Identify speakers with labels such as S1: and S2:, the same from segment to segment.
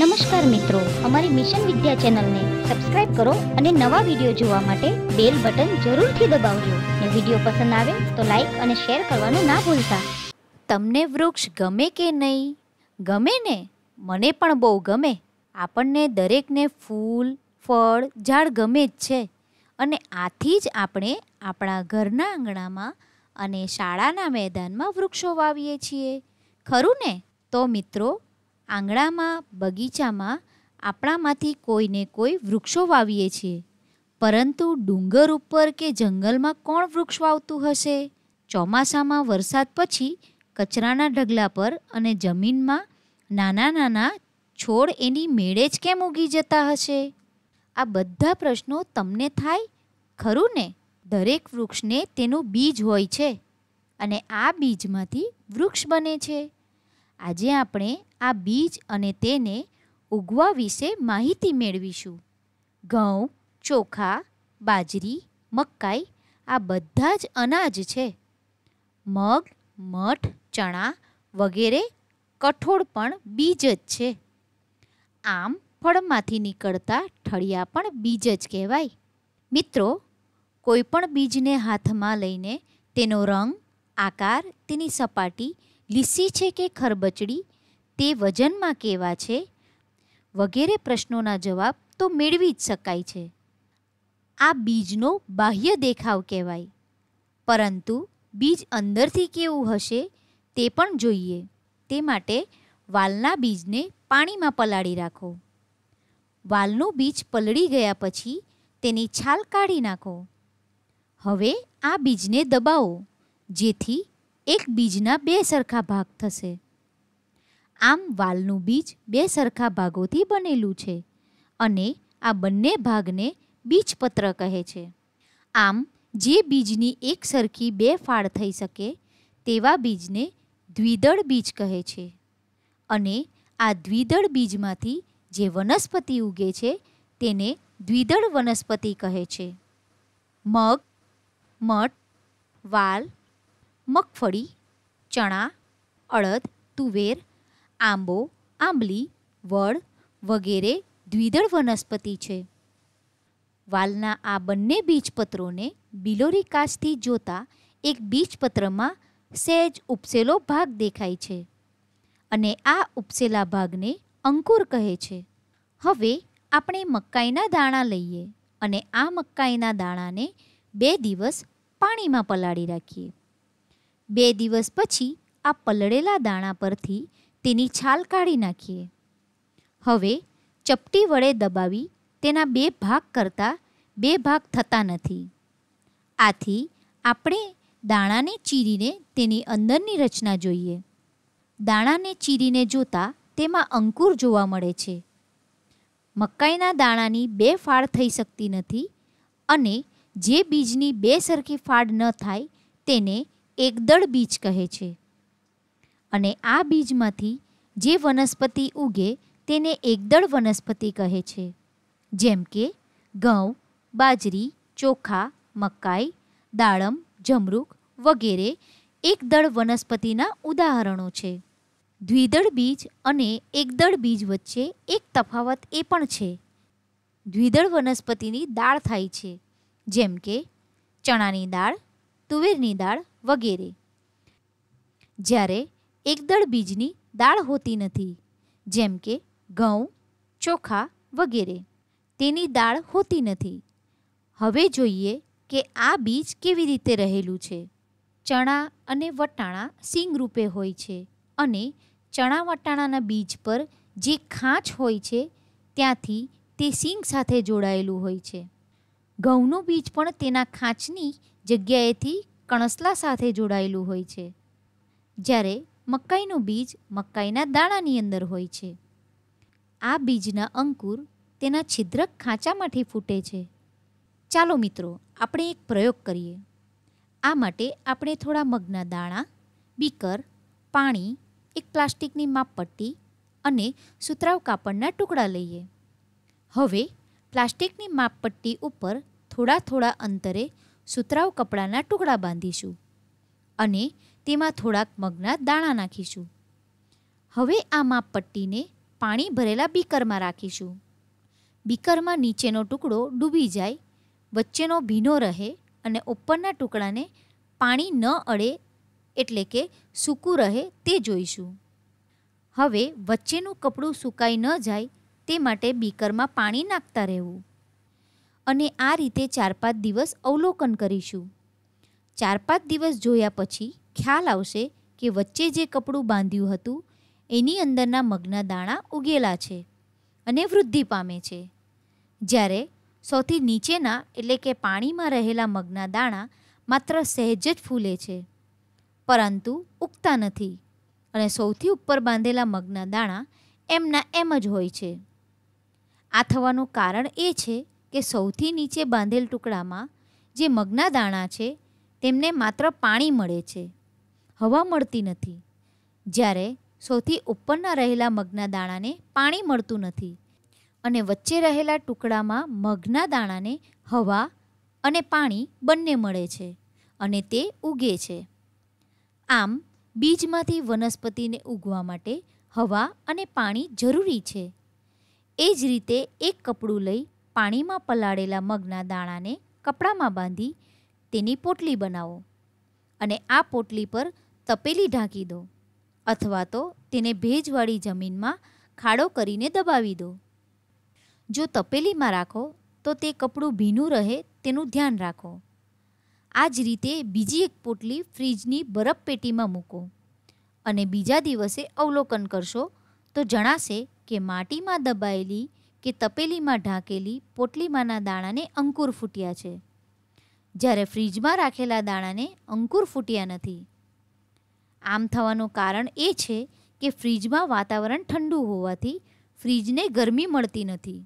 S1: નમસ્કાર મિત્રો અમારી મિશન વિદ્યા ચેનલને સબસ્ક્રાઇબ કરો અને નવા વિડીયો જોવા માટે બેલ બટન જરૂરથી દબાવજો ને વિડીયો પસંદ આવે તો લાઈક અને શેર કરવાનું ના ભૂલતા તમને વૃક્ષ ગમે કે નહીં ગમે ને મને પણ બહુ ગમે આપણને દરેકને ફૂલ ફળ ઝાડ ગમે જ છે અને આથી જ આપણે આપણા ઘરના આંગણામાં અને શાળાના મેદાનમાં વૃક્ષો વાવીએ છીએ ખરું ને તો મિત્રો આંગણામાં બગીચામાં આપણામાંથી કોઈને કોઈ વૃક્ષો વાવીએ છીએ પરંતુ ડુંગર ઉપર કે જંગલમાં કોણ વૃક્ષ વાવતું હશે ચોમાસામાં વરસાદ પછી કચરાના ઢગલા પર અને જમીનમાં નાના નાના છોડ એની મેળે જ કેમ ઉગી જતા હશે આ બધા પ્રશ્નો તમને થાય ખરું ને દરેક વૃક્ષને તેનું બીજ હોય છે અને આ બીજમાંથી વૃક્ષ બને છે આજે આપણે આ બીજ અને તેને ઉગવા વિશે માહિતી મેળવીશું ઘઉં ચોખા બાજરી મકાઈ આ બધા જ અનાજ છે મગ મઠ ચણા વગેરે કઠોળ પણ બીજ જ છે આમ ફળમાંથી નીકળતા ઠળિયા પણ બીજ જ કહેવાય મિત્રો કોઈ પણ બીજને હાથમાં લઈને તેનો રંગ આકાર તેની સપાટી લીસી છે કે ખરબચડી તે વજનમાં કેવા છે વગેરે પ્રશ્નોના જવાબ તો મેળવી જ શકાય છે આ બીજનો બાહ્ય દેખાવ કહેવાય પરંતુ બીજ અંદરથી કેવું હશે તે પણ જોઈએ તે માટે વાલના બીજને પાણીમાં પલાળી રાખો વાલનું બીજ પલળી ગયા પછી તેની છાલ કાઢી નાખો હવે આ બીજને દબાવો જેથી એક બીજના બે સરખા ભાગ થશે આમ વાલનું બીજ બે સરખા ભાગોથી બનેલું છે અને આ બંને ભાગને બીજપત્ર કહે છે આમ જે બીજની એક સરખી બે ફાળ થઈ શકે તેવા બીજને દ્વિદળ બીજ કહે છે અને આ દ્વિદળ બીજમાંથી જે વનસ્પતિ ઉગે છે તેને દ્વિદળ વનસ્પતિ કહે છે મગ મઠ વાલ મગફળી ચણા અડદ તુવેર આંબો આંબલી વડ વગેરે દ્વિદળ વનસ્પતિ છે વાલના આ બંને બીજપત્રોને બિલોરી કાચથી જોતા એક બીજપત્રમાં સહેજ ઉપસેલો ભાગ દેખાય છે અને આ ઉપસેલા ભાગને અંકુર કહે છે હવે આપણે મકાઈના દાણા લઈએ અને આ મકાઈના દાણાને બે દિવસ પાણીમાં પલાળી રાખીએ બે દિવસ પછી આ પલળેલા દાણા પરથી તેની છાલ કાઢી નાખીએ હવે ચપટી વડે દબાવી તેના બે ભાગ કરતાં બે ભાગ થતા નથી આથી આપણે દાણાને ચીરીને તેની અંદરની રચના જોઈએ દાણાને ચીરીને જોતાં તેમાં અંકુર જોવા મળે છે મકાઈના દાણાની બે ફાળ થઈ શકતી નથી અને જે બીજની બે સરખી ફાળ ન થાય તેને એકદળ બીજ કહે છે અને આ બીજમાંથી જે વનસ્પતિ ઉગે તેને એકદળ વનસ્પતિ કહે છે જેમ કે ઘઉં બાજરી ચોખા મકાઈ દાડમ જમરૂક વગેરે એકદળ વનસ્પતિના ઉદાહરણો છે દ્વિદળ બીજ અને એકદળ બીજ વચ્ચે એક તફાવત એ પણ છે દ્વિદળ વનસ્પતિની દાળ થાય છે જેમ કે ચણાની દાળ તુવેરની દાળ વગેરે જ્યારે એકદળ બીજની દાળ હોતી નથી જેમ કે ઘઉં ચોખા વગેરે તેની દાળ હોતી નથી હવે જોઈએ કે આ બીજ કેવી રીતે રહેલું છે ચણા અને વટાણા સિંગ રૂપે હોય છે અને ચણા વટાણાના બીજ પર જે ખાંચ હોય છે ત્યાંથી તે સિંગ સાથે જોડાયેલું હોય છે ઘઉંનું બીજ પણ તેના ખાંચની જગ્યાએથી કણસલા સાથે જોડાયેલું હોય છે જ્યારે મકાઈનું બીજ મકાઈના દાણાની અંદર હોય છે આ બીજના અંકુર તેના છિદ્રક ખાંચામાંથી ફૂટે છે ચાલો મિત્રો આપણે એક પ્રયોગ કરીએ આ માટે આપણે થોડા મગના દાણા બીકર પાણી એક પ્લાસ્ટિકની માપપટ્ટી અને સુતરાવ કાપડના ટુકડા લઈએ હવે પ્લાસ્ટિકની માપપટ્ટી ઉપર થોડા થોડા અંતરે સુતરાઉ કપડાના ટુકડા બાંધીશું અને તેમાં થોડાક મગના દાણા નાખીશું હવે આ માપ પટ્ટીને પાણી ભરેલા બીકરમાં રાખીશું બીકરમાં નીચેનો ટુકડો ડૂબી જાય વચ્ચેનો ભીનો રહે અને ઉપરના ટુકડાને પાણી ન અડે એટલે કે સૂકું રહે તે જોઈશું હવે વચ્ચેનું કપડું સુકાઈ ન જાય તે માટે બીકરમાં પાણી નાખતા રહેવું અને આ રીતે ચાર પાંચ દિવસ અવલોકન કરીશું ચાર પાંચ દિવસ જોયા પછી ખ્યાલ આવશે કે વચ્ચે જે કપડું બાંધ્યું હતું એની અંદરના મગના દાણા ઉગેલા છે અને વૃદ્ધિ પામે છે જ્યારે સૌથી નીચેના એટલે કે પાણીમાં રહેલા મગના દાણા માત્ર સહેજ જ ફૂલે છે પરંતુ ઉગતા નથી અને સૌથી ઉપર બાંધેલા મગના દાણા એમના એમ જ હોય છે આ થવાનું કારણ એ છે કે સૌથી નીચે બાંધેલ ટુકડામાં જે મગના દાણા છે તેમને માત્ર પાણી મળે છે હવા મળતી નથી જ્યારે સૌથી ઉપરના રહેલા મગના દાણાને પાણી મળતું નથી અને વચ્ચે રહેલા ટુકડામાં મગના દાણાને હવા અને પાણી બંને મળે છે અને તે ઉગે છે આમ બીજમાંથી વનસ્પતિને ઉગવા માટે હવા અને પાણી જરૂરી છે એ જ રીતે એક કપડું લઈ પાણીમાં પલાળેલા મગના દાણાને કપડામાં બાંધી તેની પોટલી બનાવો અને આ પોટલી પર તપેલી ઢાંકી દો અથવા તો તેને ભેજવાળી જમીનમાં ખાડો કરીને દબાવી દો જો તપેલીમાં રાખો તો તે કપડું ભીનું રહે તેનું ધ્યાન રાખો આ જ રીતે બીજી એક પોટલી ફ્રીજની બરફ પેટીમાં મૂકો અને બીજા દિવસે અવલોકન કરશો તો જણાશે કે માટીમાં દબાયેલી કે તપેલીમાં ઢાંકેલી પોટલીમાંના દાણાને અંકુર ફૂટ્યા છે જ્યારે ફ્રીજમાં રાખેલા દાણાને અંકુર ફૂટ્યા નથી આમ થવાનું કારણ એ છે કે ફ્રીજમાં વાતાવરણ ઠંડુ હોવાથી ફ્રીજને ગરમી મળતી નથી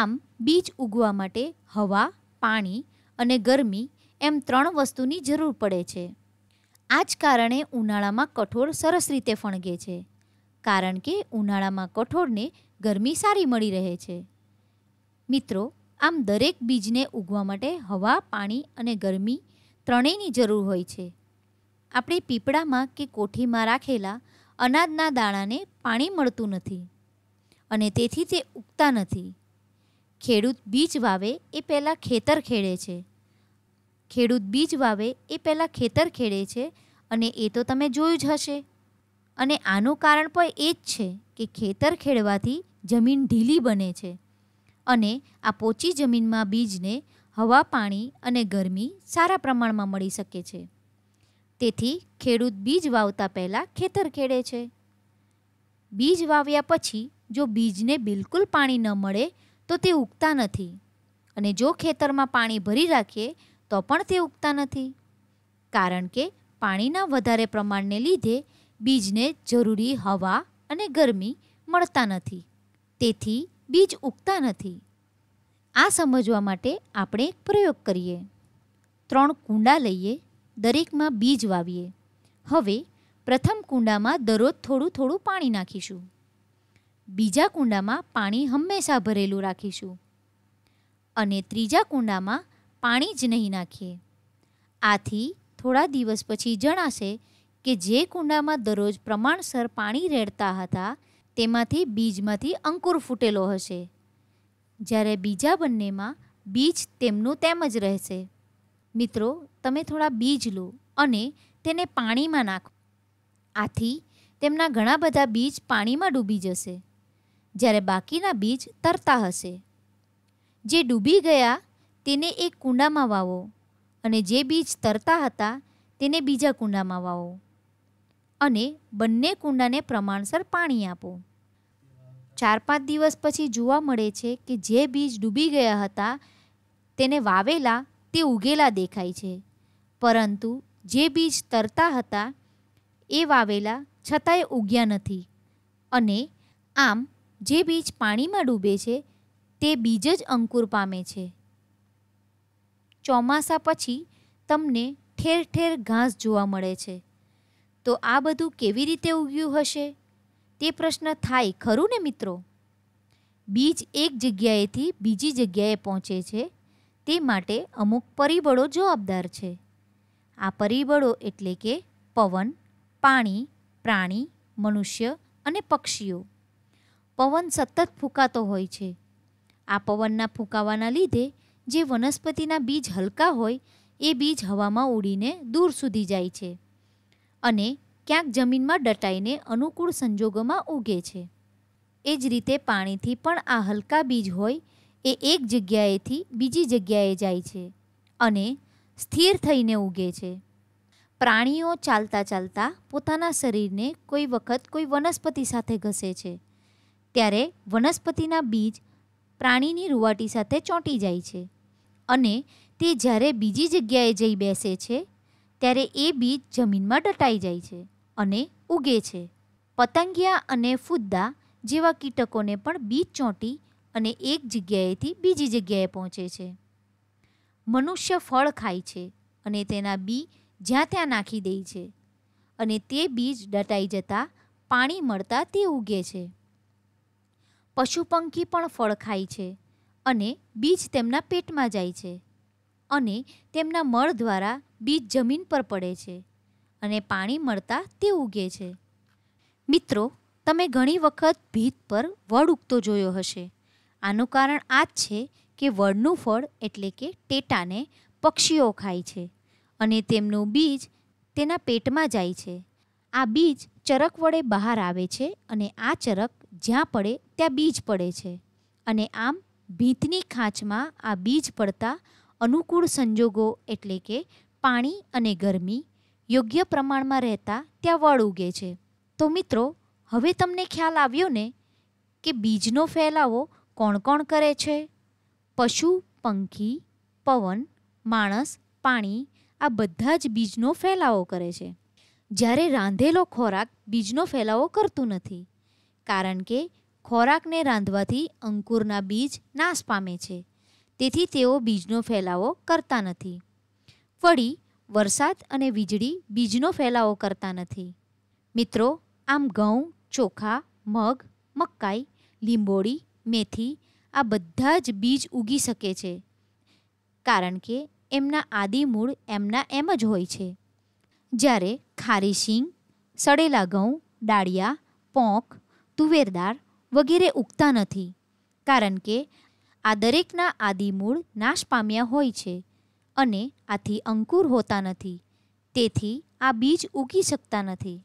S1: આમ બીજ ઉગવા માટે હવા પાણી અને ગરમી એમ ત્રણ વસ્તુની જરૂર પડે છે આ જ કારણે ઉનાળામાં કઠોળ સરસ રીતે ફણગે છે કારણ કે ઉનાળામાં કઠોળને ગરમી સારી મળી રહે છે મિત્રો આમ દરેક બીજને ઉગવા માટે હવા પાણી અને ગરમી ત્રણેયની જરૂર હોય છે આપણે પીપળામાં કે કોઠીમાં રાખેલા અનાજના દાણાને પાણી મળતું નથી અને તેથી તે ઉગતા નથી ખેડૂત બીજ વાવે એ પહેલાં ખેતર ખેડે છે ખેડૂત બીજ વાવે એ પહેલાં ખેતર ખેડે છે અને એ તો તમે જોયું જ હશે અને આનું કારણ પણ એ જ છે કે ખેતર ખેડવાથી જમીન ઢીલી બને છે અને આ પોચી જમીનમાં બીજને હવા પાણી અને ગરમી સારા પ્રમાણમાં મળી શકે છે તેથી ખેડૂત બીજ વાવતા પહેલાં ખેતર ખેડે છે બીજ વાવ્યા પછી જો બીજને બિલકુલ પાણી ન મળે તો તે ઉગતા નથી અને જો ખેતરમાં પાણી ભરી રાખીએ તો પણ તે ઉગતા નથી કારણ કે પાણીના વધારે પ્રમાણને લીધે બીજને જરૂરી હવા અને ગરમી મળતા નથી તેથી બીજ ઉગતા નથી આ સમજવા માટે આપણે એક પ્રયોગ કરીએ ત્રણ કુંડા લઈએ દરેકમાં બીજ વાવીએ હવે પ્રથમ કુંડામાં દરરોજ થોડું થોડું પાણી નાખીશું બીજા કુંડામાં પાણી હંમેશા ભરેલું રાખીશું અને ત્રીજા કુંડામાં પાણી જ નહીં નાખીએ આથી થોડા દિવસ પછી જણાશે કે જે કુંડામાં દરરોજ પ્રમાણસર પાણી રેડતા હતા તેમાંથી બીજમાંથી અંકુર ફૂટેલો હશે જ્યારે બીજા બંનેમાં બીજ તેમનું તેમ જ રહેશે મિત્રો તમે થોડા બીજ લો અને તેને પાણીમાં નાખો આથી તેમના ઘણા બધા બીજ પાણીમાં ડૂબી જશે જ્યારે બાકીના બીજ તરતા હશે જે ડૂબી ગયા તેને એક કુંડામાં વાવો અને જે બીજ તરતા હતા તેને બીજા કુંડામાં વાવો અને બંને કુંડાને પ્રમાણસર પાણી આપો ચાર પાંચ દિવસ પછી જોવા મળે છે કે જે બીજ ડૂબી ગયા હતા તેને વાવેલા તે ઉગેલા દેખાય છે પરંતુ જે બીજ તરતા હતા એ વાવેલા છતાંય ઉગ્યા નથી અને આમ જે બીજ પાણીમાં ડૂબે છે તે બીજ જ અંકુર પામે છે ચોમાસા પછી તમને ઠેર ઠેર ઘાસ જોવા મળે છે તો આ બધું કેવી રીતે ઉગ્યું હશે તે પ્રશ્ન થાય ખરું ને મિત્રો બીજ એક જગ્યાએથી બીજી જગ્યાએ પહોંચે છે તે માટે અમુક પરિબળો જવાબદાર છે આ પરિબળો એટલે કે પવન પાણી પ્રાણી મનુષ્ય અને પક્ષીઓ પવન સતત ફૂંકાતો હોય છે આ પવનના ફૂંકાવાના લીધે જે વનસ્પતિના બીજ હલકા હોય એ બીજ હવામાં ઉડીને દૂર સુધી જાય છે અને ક્યાંક જમીનમાં દટાઈને અનુકૂળ સંજોગોમાં ઉગે છે એ જ રીતે પાણીથી પણ આ હલકા બીજ હોય એ એક જગ્યાએથી બીજી જગ્યાએ જાય છે અને સ્થિર થઈને ઉગે છે પ્રાણીઓ ચાલતા ચાલતા પોતાના શરીરને કોઈ વખત કોઈ વનસ્પતિ સાથે ઘસે છે ત્યારે વનસ્પતિના બીજ પ્રાણીની રૂવાટી સાથે ચોંટી જાય છે અને તે જ્યારે બીજી જગ્યાએ જઈ બેસે છે ત્યારે એ બીજ જમીનમાં ડટાઈ જાય છે અને ઉગે છે પતંગિયા અને ફુદ્દા જેવા કીટકોને પણ બીજ ચોંટી અને એક જગ્યાએથી બીજી જગ્યાએ પહોંચે છે મનુષ્ય ફળ ખાય છે અને તેના બી જ્યાં ત્યાં નાખી દે છે અને તે બીજ ડટાઈ જતાં પાણી મળતા તે ઉગે છે પશુ પંખી પણ ફળ ખાય છે અને બીજ તેમના પેટમાં જાય છે અને તેમના મળ દ્વારા બીજ જમીન પર પડે છે અને પાણી મળતા તે ઉગે છે મિત્રો તમે ઘણી વખત ભીત પર વડ ઉગતો જોયો હશે આનું કારણ આ જ છે કે વડનું ફળ એટલે કે ટેટાને પક્ષીઓ ખાય છે અને તેમનું બીજ તેના પેટમાં જાય છે આ બીજ ચરક વડે બહાર આવે છે અને આ ચરક જ્યાં પડે ત્યાં બીજ પડે છે અને આમ ભીતની ખાંચમાં આ બીજ પડતા અનુકૂળ સંજોગો એટલે કે પાણી અને ગરમી યોગ્ય પ્રમાણમાં રહેતા ત્યાં વળ ઉગે છે તો મિત્રો હવે તમને ખ્યાલ આવ્યો ને કે બીજનો ફેલાવો કોણ કોણ કરે છે પશુ પંખી પવન માણસ પાણી આ બધા જ બીજનો ફેલાવો કરે છે જ્યારે રાંધેલો ખોરાક બીજનો ફેલાવો કરતું નથી કારણ કે ખોરાકને રાંધવાથી અંકુરના બીજ નાશ પામે છે તેથી તેઓ બીજનો ફેલાવો કરતા નથી વળી વરસાદ અને વીજળી બીજનો ફેલાવો કરતા નથી મિત્રો આમ ઘઉં ચોખા મગ મકાઈ લીંબોળી મેથી આ બધા જ બીજ ઉગી શકે છે કારણ કે એમના આદિ મૂળ એમના એમ જ હોય છે જ્યારે ખારી શીંગ સડેલા ઘઉં ડાળિયા પોંક તુવેર વગેરે ઉગતા નથી કારણ કે આ દરેકના આદિમૂળ નાશ પામ્યા હોય છે અને આથી અંકુર હોતા નથી તેથી આ બીજ ઉગી શકતા નથી